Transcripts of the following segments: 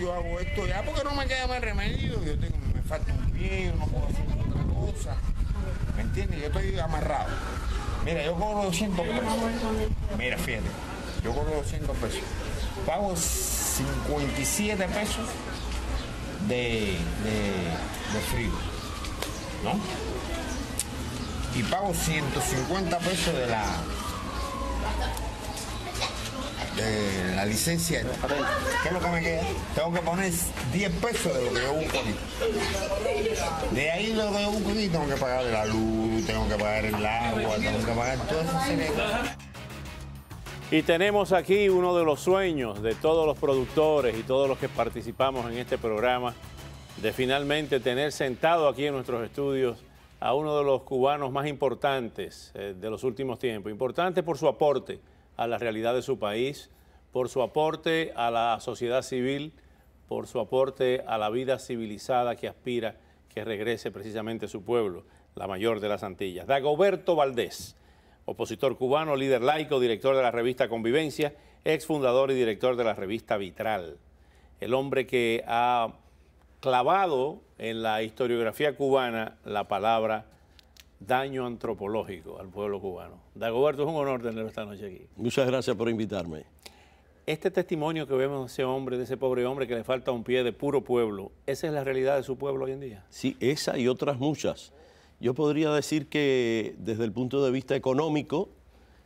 Yo hago esto ya porque no me queda más remedio. Yo tengo, me falta un pie, no puedo hacer otra cosa. ¿Me entiendes? Yo estoy amarrado. Mira, yo cobro 200 pesos. Mira, fíjate. Yo cobro 200 pesos. Pago 57 pesos de, de, de frío. ¿No? Y pago 150 pesos de la, eh, la licencia. ¿Qué es lo que me Tengo que poner 10 pesos de lo que yo busco aquí. De ahí lo que yo busco tengo que pagar la luz, tengo que pagar el agua, tengo que pagar todo eso. Y tenemos aquí uno de los sueños de todos los productores y todos los que participamos en este programa, de finalmente tener sentado aquí en nuestros estudios a uno de los cubanos más importantes eh, de los últimos tiempos. Importante por su aporte, a la realidad de su país, por su aporte a la sociedad civil, por su aporte a la vida civilizada que aspira que regrese precisamente su pueblo, la mayor de las Antillas. Dagoberto Valdés, opositor cubano, líder laico, director de la revista Convivencia, ex fundador y director de la revista Vitral. El hombre que ha clavado en la historiografía cubana la palabra daño antropológico al pueblo cubano. Dagoberto, es un honor tener esta noche aquí. Muchas gracias por invitarme. Este testimonio que vemos de ese hombre, de ese pobre hombre que le falta un pie de puro pueblo, ¿esa es la realidad de su pueblo hoy en día? Sí, esa y otras muchas. Yo podría decir que desde el punto de vista económico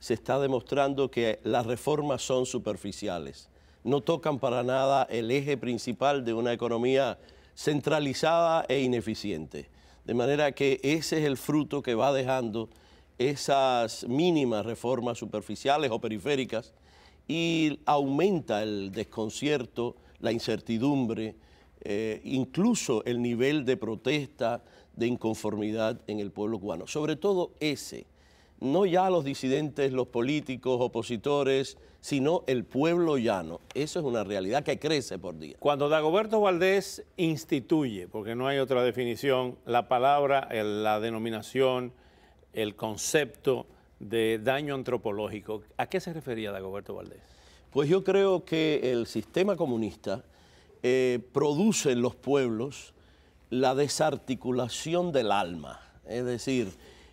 se está demostrando que las reformas son superficiales, no tocan para nada el eje principal de una economía centralizada e ineficiente. De manera que ese es el fruto que va dejando esas mínimas reformas superficiales o periféricas y aumenta el desconcierto, la incertidumbre, eh, incluso el nivel de protesta, de inconformidad en el pueblo cubano. Sobre todo ese, no ya los disidentes, los políticos, opositores, sino el pueblo llano. Eso es una realidad que crece por día. Cuando Dagoberto Valdés instituye, porque no hay otra definición, la palabra, la denominación, el concepto de daño antropológico, ¿a qué se refería Dagoberto Valdés? Pues yo creo que el sistema comunista eh, produce en los pueblos la desarticulación del alma, es decir,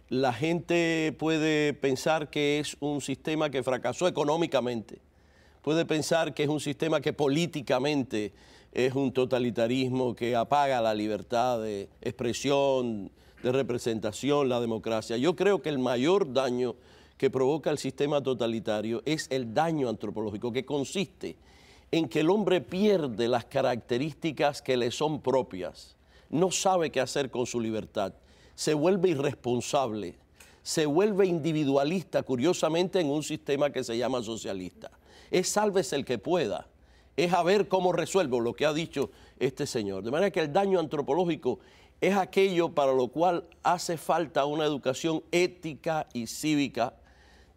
la gente puede pensar que es un sistema que fracasó económicamente, puede pensar que es un sistema que políticamente es un totalitarismo que apaga la libertad de expresión, de representación, la democracia. Yo creo que el mayor daño que provoca el sistema totalitario es el daño antropológico, que consiste en que el hombre pierde las características que le son propias, no sabe qué hacer con su libertad se vuelve irresponsable, se vuelve individualista, curiosamente, en un sistema que se llama socialista. Es sálvese el que pueda, es a ver cómo resuelvo lo que ha dicho este señor. De manera que el daño antropológico es aquello para lo cual hace falta una educación ética y cívica,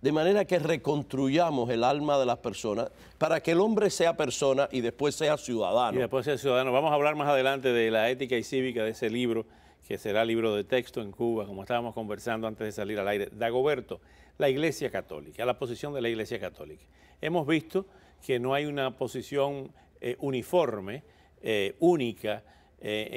de manera que reconstruyamos el alma de las personas para que el hombre sea persona y después sea ciudadano. Y después sea ciudadano. Vamos a hablar más adelante de la ética y cívica de ese libro que será libro de texto en Cuba, como estábamos conversando antes de salir al aire. Dagoberto, la Iglesia Católica, la posición de la Iglesia Católica. Hemos visto que no hay una posición eh, uniforme, eh, única, eh,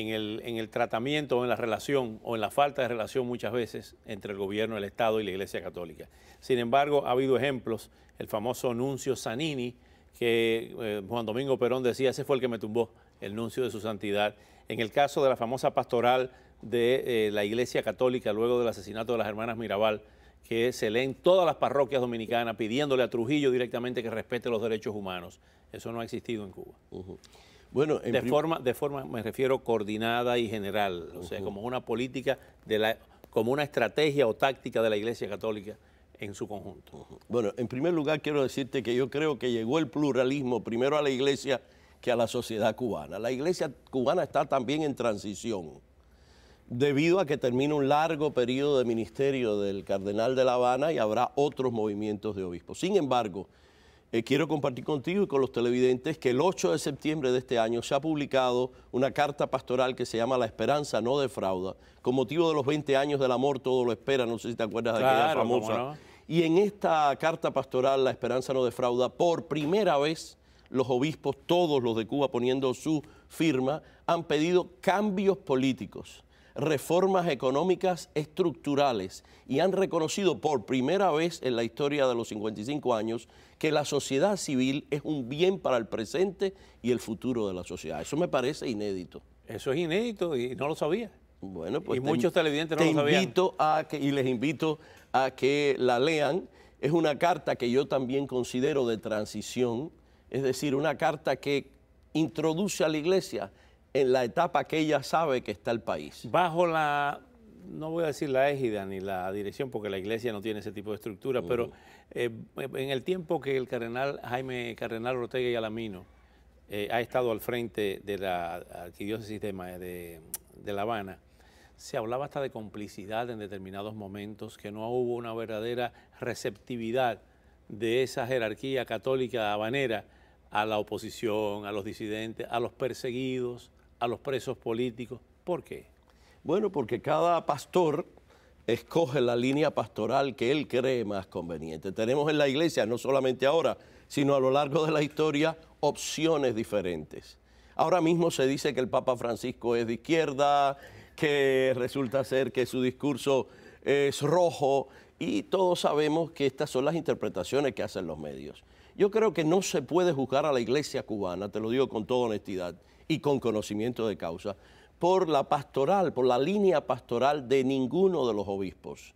en, el, tratamiento o en la relación o en la falta de relación muchas veces entre el gobierno, el Estado y la Iglesia Católica. Sin embargo, ha habido ejemplos, el famoso nuncio Sanini, que Juan Domingo Perón decía, ese fue el que me tumbó, el nuncio de su santidad. En el caso de la famosa pastoral de eh, la Iglesia Católica luego del asesinato de las hermanas Mirabal, que se leen todas las parroquias dominicanas pidiéndole a Trujillo directamente que respete los derechos humanos. Eso no ha existido en Cuba. de, forma, de forma, me refiero, coordinada y general, o sea, como una política, de la, como una estrategia o táctica de la Iglesia Católica en su conjunto. Bueno, en primer lugar quiero decirte que yo creo que llegó el pluralismo primero a la Iglesia que a la sociedad cubana. La Iglesia cubana está también en transición debido a que termina un largo periodo de ministerio del cardenal de La Habana y habrá otros movimientos de obispos. Sin embargo, eh, quiero compartir contigo y con los televidentes que el 8 de septiembre de este año se ha publicado una carta pastoral que se llama La Esperanza no defrauda, con motivo de los 20 años del amor todo lo espera, no sé si te acuerdas de aquella famosa. Y en esta carta pastoral La Esperanza no defrauda, por primera vez los obispos, todos los de Cuba poniendo su firma, han pedido cambios políticos reformas económicas estructurales y han reconocido por primera vez en la historia de los 55 años que la sociedad civil es un bien para el presente y el futuro de la sociedad. Eso me parece inédito. Eso es inédito y no lo sabía. Bueno, pues y muchos televidentes no lo sabían. Invito a que, y les invito a que la lean. Es una carta que yo también considero de transición, es decir, una carta que introduce a la iglesia en la etapa que ella sabe que está el país. Bajo la, no voy a decir la égida ni la dirección, porque la iglesia no tiene ese tipo de estructura, pero eh, en el tiempo que el cardenal Jaime Cardenal Ortega y Alamino eh, ha estado al frente de la arquidiócesis de, de La Habana, se hablaba hasta de complicidad en determinados momentos, que no hubo una verdadera receptividad de esa jerarquía católica habanera a la oposición, a los disidentes, a los perseguidos, a los presos políticos. ¿Por qué? Bueno, porque cada pastor escoge la línea pastoral que él cree más conveniente. Tenemos en la iglesia, no solamente ahora, sino a lo largo de la historia, opciones diferentes. Ahora mismo se dice que el Papa Francisco es de izquierda, que resulta ser que su discurso es rojo, y todos sabemos que estas son las interpretaciones que hacen los medios. Yo creo que no se puede juzgar a la iglesia cubana, te lo digo con toda honestidad y con conocimiento de causa, por la pastoral, por la línea pastoral de ninguno de los obispos.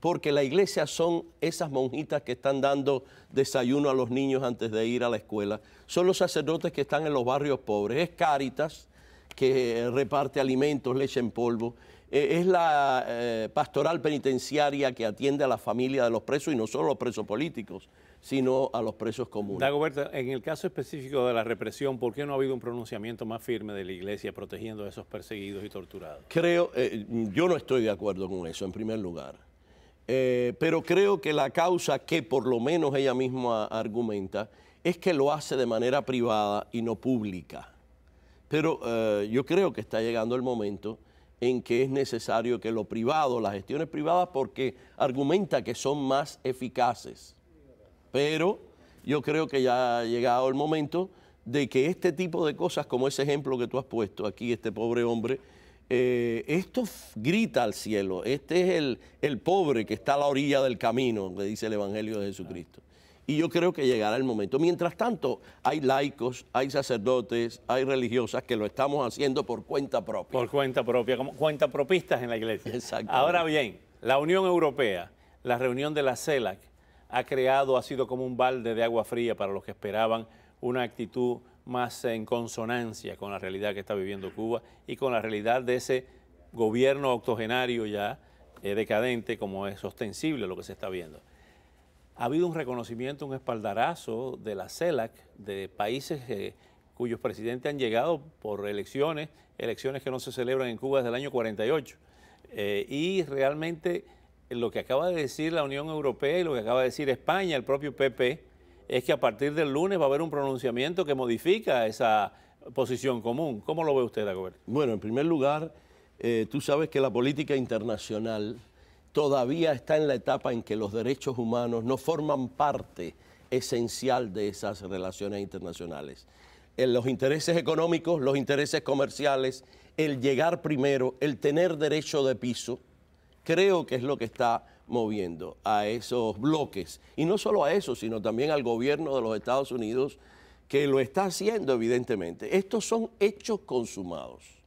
Porque la iglesia son esas monjitas que están dando desayuno a los niños antes de ir a la escuela, son los sacerdotes que están en los barrios pobres, es Cáritas que reparte alimentos, leche en polvo, eh, es la eh, pastoral penitenciaria que atiende a la familia de los presos y no solo a los presos políticos, sino a los presos comunes. Dagoberto, en el caso específico de la represión, ¿por qué no ha habido un pronunciamiento más firme de la Iglesia protegiendo a esos perseguidos y torturados? Creo, eh, yo no estoy de acuerdo con eso, en primer lugar. pero creo que la causa que por lo menos ella misma argumenta es que lo hace de manera privada y no pública. Pero yo creo que está llegando el momento en que es necesario que lo privado, las gestiones privadas, porque argumenta que son más eficaces. Pero yo creo que ya ha llegado el momento de que este tipo de cosas, como ese ejemplo que tú has puesto aquí, este pobre hombre, eh, esto grita al cielo, este es el, el pobre que está a la orilla del camino, le dice el Evangelio de Jesucristo y yo creo que llegará el momento. Mientras tanto, hay laicos, hay sacerdotes, hay religiosas que lo estamos haciendo por cuenta propia. Por cuenta propia, como cuenta propistas en la iglesia. Exacto. Ahora bien, la Unión Europea, la reunión de la CELAC, ha creado, ha sido como un balde de agua fría para los que esperaban una actitud más en consonancia con la realidad que está viviendo Cuba y con la realidad de ese gobierno octogenario ya eh, decadente como es ostensible lo que se está viendo ha habido un reconocimiento, un espaldarazo de la CELAC, e de países eh, cuyos presidentes han llegado por elecciones, elecciones que no se celebran en Cuba desde el año 48. Eh, y realmente lo que acaba de decir la Unión Europea y lo que acaba de decir España, el propio PP, es que a partir del lunes va a haber un pronunciamiento que modifica esa posición común. ¿Cómo lo ve usted, Dagoberto? Bueno, en primer lugar, eh, tú sabes que la política internacional todavía está en la etapa en que los derechos humanos no forman parte esencial de esas relaciones internacionales. Eh, los intereses económicos, los intereses comerciales, el llegar primero, el tener derecho de piso, creo que es lo que está moviendo a esos bloques. Y no solo a eso, sino también al gobierno de los Estados Unidos, que lo está haciendo evidentemente. Estos son hechos consumados.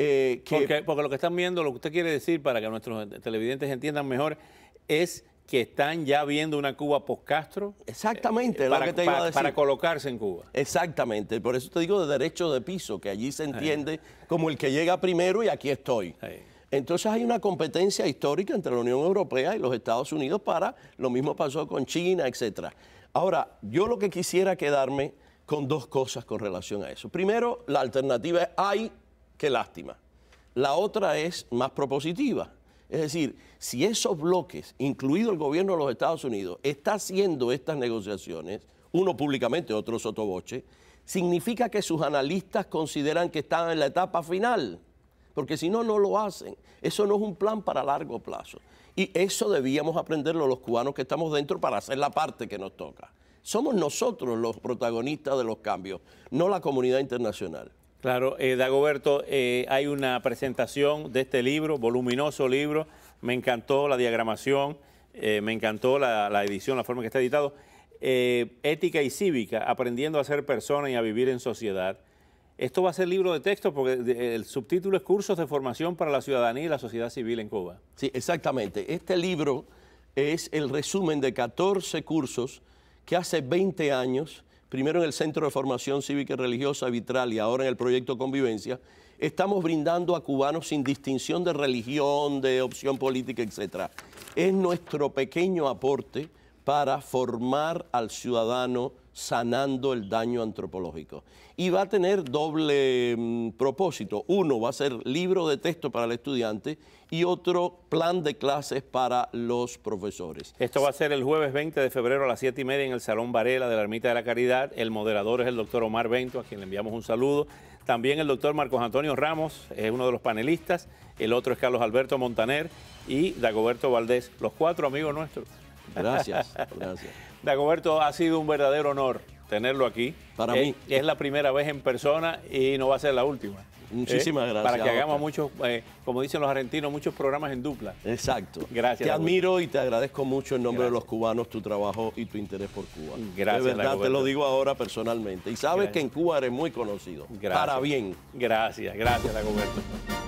Eh, porque, lo que están viendo, lo que usted quiere decir, para que nuestros televidentes entiendan mejor, es que están ya viendo una Cuba post-Castro. Eh, Exactamente, para, que te iba a decir. Para colocarse en Cuba. Exactamente, por eso te digo de derecho de piso, que allí se entiende como el que llega primero y aquí estoy. Entonces hay una competencia histórica entre la Unión Europea y los Estados Unidos para, lo mismo pasó con China, etc. Ahora, yo lo que quisiera quedarme con dos cosas con relación a eso. Primero, la alternativa es, hay qué lástima. La otra es más propositiva. Es decir, si esos bloques, incluido el gobierno de los Estados Unidos, está haciendo estas negociaciones, uno públicamente, otro sotoboche, significa que sus analistas consideran que están en la etapa final, porque si no, no lo hacen. Eso no es un plan para largo plazo. Y eso debíamos aprenderlo los cubanos que estamos dentro para hacer la parte que nos toca. Somos nosotros los protagonistas de los cambios, no la comunidad internacional. Claro, eh, Dagoberto, eh, hay una presentación de este libro, voluminoso libro, me encantó la diagramación, eh, me encantó la, la, edición, la forma en que está editado. ética y cívica, aprendiendo a ser persona y a vivir en sociedad. Esto va a ser libro de texto porque el subtítulo es Cursos de Formación para la Ciudadanía y la Sociedad Civil en Cuba. Sí, exactamente. Este libro es el resumen de 14 cursos que hace 20 años primero en el Centro de Formación Cívica y Religiosa Vitral y ahora en el proyecto Convivencia, estamos brindando a cubanos sin distinción de religión, de opción política, etc. Es nuestro pequeño aporte para formar al ciudadano sanando el daño antropológico. Y va a tener doble mm, propósito. Uno, va a ser libro de texto para el estudiante y otro plan de clases para los profesores. Esto va a ser el jueves 20 de febrero a las 7 y media en el Salón Varela de la Ermita de la Caridad. El moderador es el doctor Omar Bento, a quien le enviamos un saludo. También el doctor Marcos Antonio Ramos es uno de los panelistas. El otro es Carlos Alberto Montaner y Dagoberto Valdés, los cuatro amigos nuestros. Gracias, gracias. Dagoberto, ha sido un verdadero honor tenerlo aquí. Para mí. Es la primera vez en persona y no va a ser la última. Muchísimas ¿Eh? gracias. Para que hagamos muchos, eh, como dicen los argentinos, muchos programas en dupla. Exacto. Gracias. Te admiro y te agradezco mucho en nombre de los cubanos tu trabajo y tu interés por Cuba. Gracias. De verdad, te lo digo ahora personalmente. Y sabes que en Cuba eres muy conocido. Gracias. Para bien. Gracias, gracias, Dagoberto.